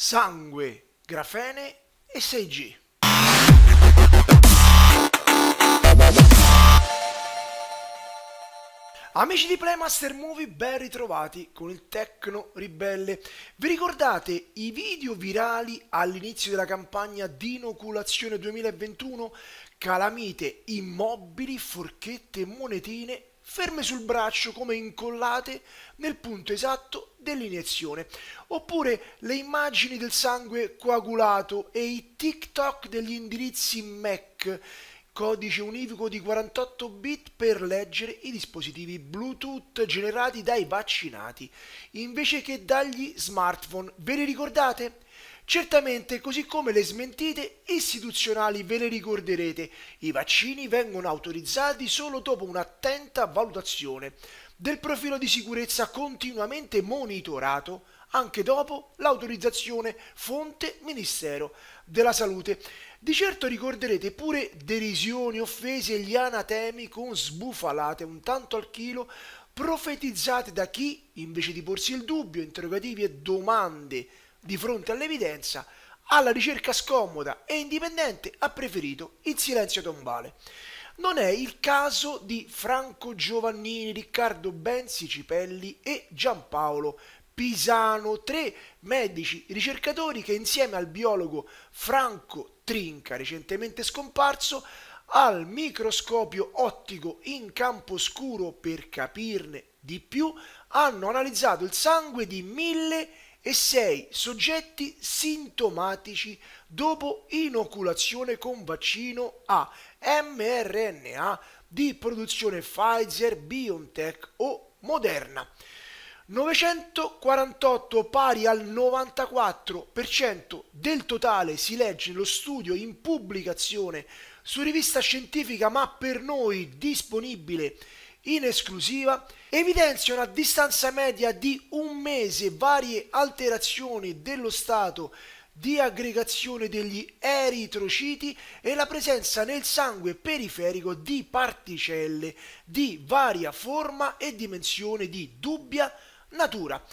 sangue, grafene e 6G. Amici di Playmaster Movie, ben ritrovati con il Tecno Ribelle. Vi ricordate i video virali all'inizio della campagna di inoculazione 2021? Calamite, immobili, forchette, monetine ferme sul braccio come incollate nel punto esatto dell'iniezione, oppure le immagini del sangue coagulato e i TikTok degli indirizzi MAC, codice univoco di 48 bit per leggere i dispositivi Bluetooth generati dai vaccinati, invece che dagli smartphone. Ve li ricordate? Certamente, così come le smentite istituzionali ve le ricorderete, i vaccini vengono autorizzati solo dopo un'attenta valutazione del profilo di sicurezza continuamente monitorato anche dopo l'autorizzazione fonte Ministero della Salute. Di certo ricorderete pure derisioni, offese e gli anatemi con sbufalate un tanto al chilo profetizzate da chi, invece di porsi il dubbio, interrogativi e domande di fronte all'evidenza, alla ricerca scomoda e indipendente ha preferito il silenzio tombale. Non è il caso di Franco Giovannini, Riccardo Benzi Cipelli e Giampaolo Pisano, tre medici ricercatori che insieme al biologo Franco Trinca, recentemente scomparso, al microscopio ottico in campo scuro per capirne di più, hanno analizzato il sangue di mille persone e 6 soggetti sintomatici dopo inoculazione con vaccino a mRNA di produzione Pfizer, BioNTech o Moderna. 948 pari al 94% del totale si legge lo studio in pubblicazione su rivista scientifica ma per noi disponibile in esclusiva evidenzia una distanza media di un mese varie alterazioni dello stato di aggregazione degli eritrociti e la presenza nel sangue periferico di particelle di varia forma e dimensione di dubbia natura.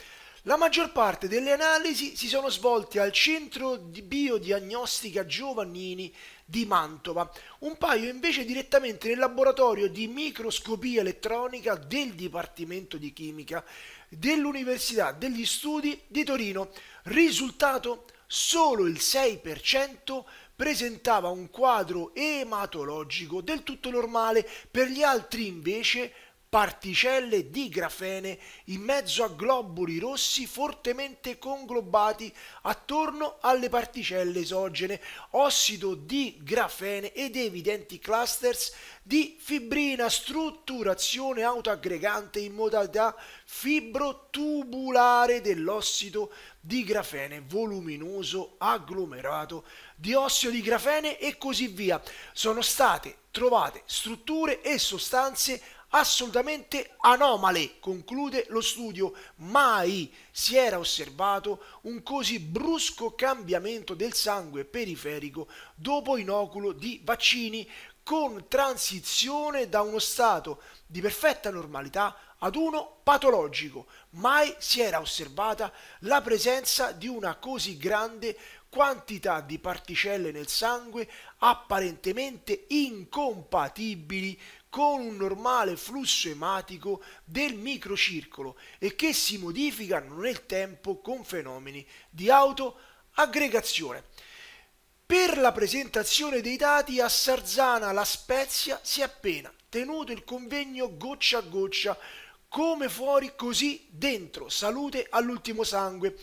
La maggior parte delle analisi si sono svolte al centro di biodiagnostica Giovannini di Mantova, un paio invece direttamente nel laboratorio di microscopia elettronica del Dipartimento di Chimica dell'Università degli Studi di Torino. Risultato? Solo il 6% presentava un quadro ematologico del tutto normale, per gli altri invece particelle di grafene in mezzo a globuli rossi fortemente conglobati attorno alle particelle esogene, ossido di grafene ed evidenti clusters di fibrina, strutturazione autoaggregante in modalità fibrotubulare dell'ossido di grafene voluminoso agglomerato di ossido di grafene e così via. Sono state trovate strutture e sostanze assolutamente anomale, conclude lo studio. Mai si era osservato un così brusco cambiamento del sangue periferico dopo inoculo di vaccini con transizione da uno stato di perfetta normalità ad uno patologico. Mai si era osservata la presenza di una così grande quantità di particelle nel sangue apparentemente incompatibili con un normale flusso ematico del microcircolo e che si modificano nel tempo con fenomeni di autoaggregazione. Per la presentazione dei dati a Sarzana La Spezia si è appena tenuto il convegno goccia a goccia come fuori così dentro, salute all'ultimo sangue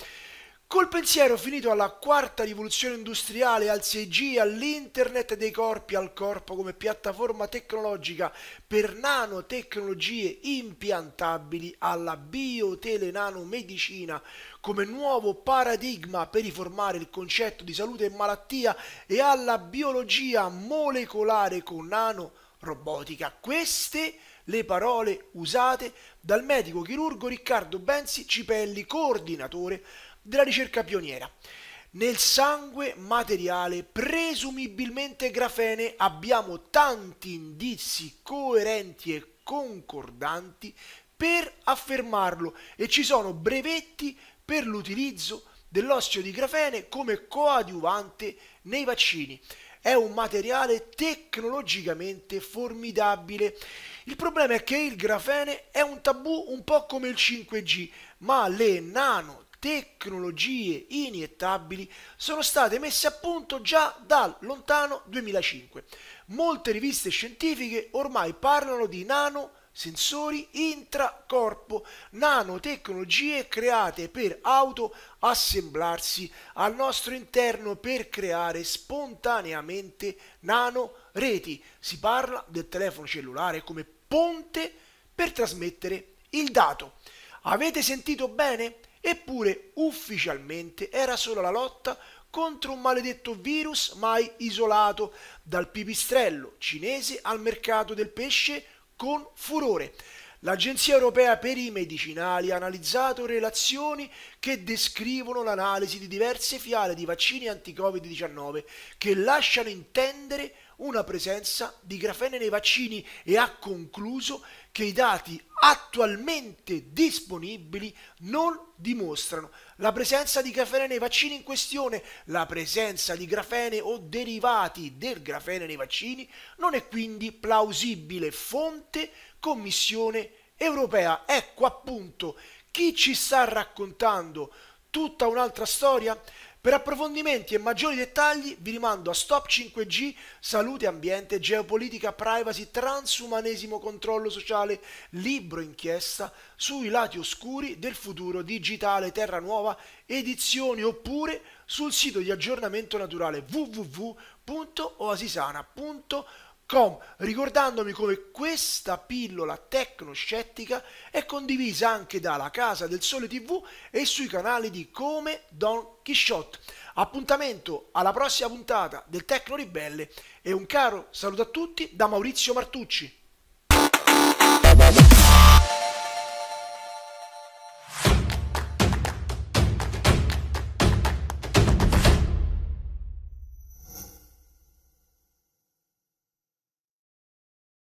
Col pensiero finito alla quarta rivoluzione industriale, al 6G, all'internet dei corpi, al corpo come piattaforma tecnologica per nanotecnologie impiantabili, alla biotelenanomedicina come nuovo paradigma per riformare il concetto di salute e malattia e alla biologia molecolare con nanorobotica. Queste le parole usate dal medico chirurgo Riccardo Benzi Cipelli, coordinatore della ricerca pioniera. Nel sangue materiale, presumibilmente grafene, abbiamo tanti indizi coerenti e concordanti per affermarlo e ci sono brevetti per l'utilizzo dell'osseo di grafene come coadiuvante nei vaccini. È un materiale tecnologicamente formidabile. Il problema è che il grafene è un tabù un po' come il 5G, ma le nanotecnologie tecnologie iniettabili sono state messe a punto già dal lontano 2005. Molte riviste scientifiche ormai parlano di nano sensori intracorpo, nanotecnologie create per autoassemblarsi al nostro interno per creare spontaneamente nanoreti. Si parla del telefono cellulare come ponte per trasmettere il dato. Avete sentito bene? Eppure ufficialmente era solo la lotta contro un maledetto virus mai isolato dal pipistrello cinese al mercato del pesce con furore. L'Agenzia europea per i medicinali ha analizzato relazioni che descrivono l'analisi di diverse fiale di vaccini anti-Covid-19 che lasciano intendere una presenza di grafene nei vaccini e ha concluso che i dati attualmente disponibili non dimostrano la presenza di grafene nei vaccini in questione, la presenza di grafene o derivati del grafene nei vaccini non è quindi plausibile. Fonte Commissione europea. Ecco appunto chi ci sta raccontando tutta un'altra storia? Per approfondimenti e maggiori dettagli vi rimando a Stop 5G, Salute Ambiente, Geopolitica, Privacy, Transumanesimo, Controllo Sociale, libro inchiesta sui lati oscuri del futuro digitale Terra Nuova, edizioni oppure sul sito di aggiornamento naturale www.oasisana.org com, ricordandomi come questa pillola tecnoscettica è condivisa anche dalla Casa del Sole TV e sui canali di Come Don Quixote. Appuntamento alla prossima puntata del Tecno Ribelle e un caro saluto a tutti da Maurizio Martucci.